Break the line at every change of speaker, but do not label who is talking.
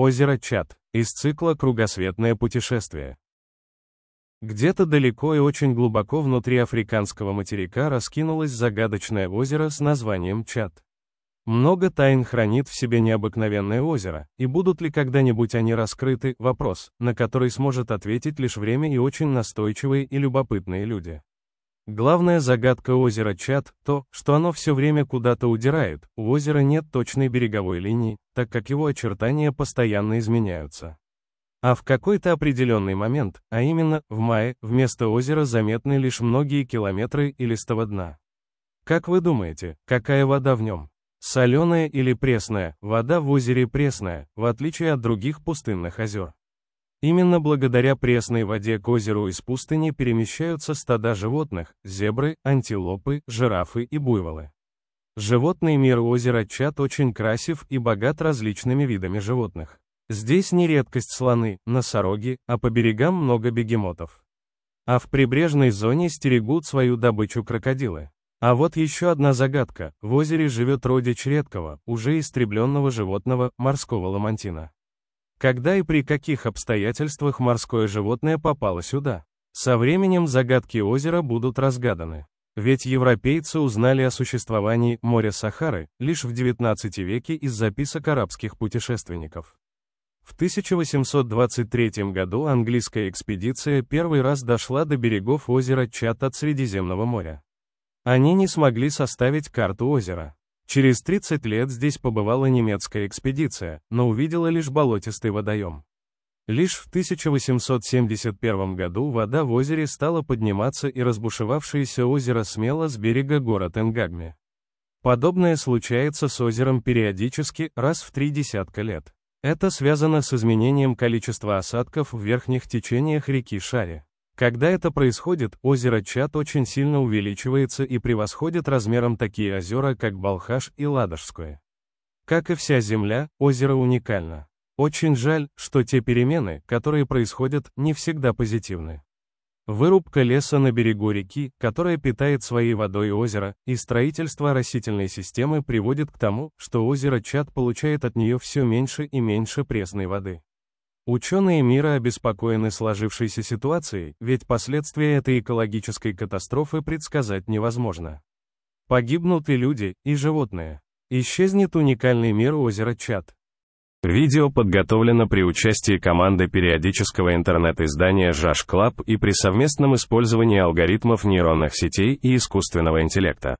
Озеро Чад, из цикла «Кругосветное путешествие». Где-то далеко и очень глубоко внутри африканского материка раскинулось загадочное озеро с названием Чад. Много тайн хранит в себе необыкновенное озеро, и будут ли когда-нибудь они раскрыты – вопрос, на который сможет ответить лишь время и очень настойчивые и любопытные люди. Главная загадка озера Чад – то, что оно все время куда-то удирает, у озера нет точной береговой линии, так как его очертания постоянно изменяются. А в какой-то определенный момент, а именно, в мае, вместо озера заметны лишь многие километры и листого дна. Как вы думаете, какая вода в нем? Соленая или пресная? Вода в озере пресная, в отличие от других пустынных озер. Именно благодаря пресной воде к озеру из пустыни перемещаются стада животных, зебры, антилопы, жирафы и буйволы. Животный мир озера Чат очень красив и богат различными видами животных. Здесь не редкость слоны, носороги, а по берегам много бегемотов. А в прибрежной зоне стерегут свою добычу крокодилы. А вот еще одна загадка. В озере живет родич редкого, уже истребленного животного, морского ламантина. Когда и при каких обстоятельствах морское животное попало сюда? Со временем загадки озера будут разгаданы. Ведь европейцы узнали о существовании моря Сахары лишь в XIX веке из записок арабских путешественников. В 1823 году английская экспедиция первый раз дошла до берегов озера Чат от Средиземного моря. Они не смогли составить карту озера. Через 30 лет здесь побывала немецкая экспедиция, но увидела лишь болотистый водоем. Лишь в 1871 году вода в озере стала подниматься и разбушевавшееся озеро смело с берега город Энгагме. Подобное случается с озером периодически раз в три десятка лет. Это связано с изменением количества осадков в верхних течениях реки Шари. Когда это происходит, озеро Чат очень сильно увеличивается и превосходит размером такие озера, как Балхаш и Ладожское. Как и вся земля, озеро уникально. Очень жаль, что те перемены, которые происходят, не всегда позитивны. Вырубка леса на берегу реки, которая питает своей водой озеро, и строительство растительной системы приводит к тому, что озеро Чат получает от нее все меньше и меньше пресной воды. Ученые мира обеспокоены сложившейся ситуацией, ведь последствия этой экологической катастрофы предсказать невозможно. Погибнут и люди, и животные. Исчезнет уникальный мир озера Чат. Видео подготовлено при участии команды периодического интернет-издания Жаш Клаб и при совместном использовании алгоритмов нейронных сетей и искусственного интеллекта.